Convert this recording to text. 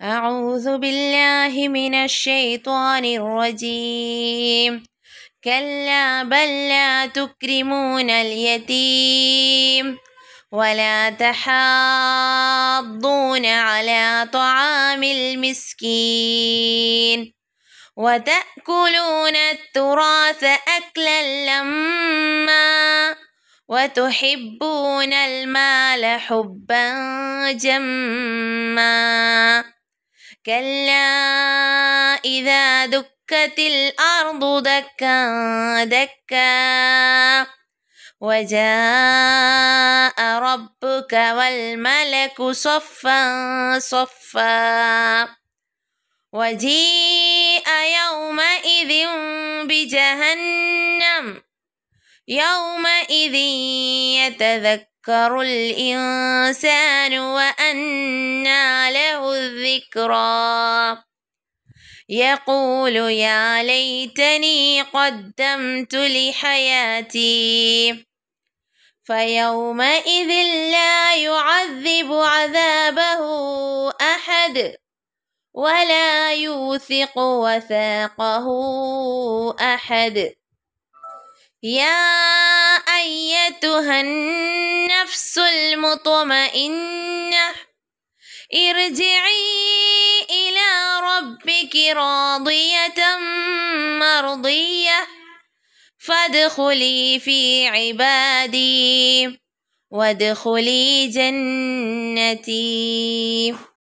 أعوذ بالله من الشيطان الرجيم كلا بل لا تكرمون اليتيم ولا تحاضون على طعام المسكين وتأكلون التراث أكلا لما وتحبون المال حبا جما كلا إذا دكت الأرض دكا دكا وجاء ربك والملك صفا صفا وجيء يومئذ بجهنم يومئذ يتذكر الإنسان وأن ذكرا يقول يا ليتني قدمت لحياتي فيومئذ لا يعذب عذابه احد ولا يوثق وثاقه احد يا ايتها النفس المطمئنه ارجعي إلى ربك راضية مرضية فادخلي في عبادي وادخلي جنتي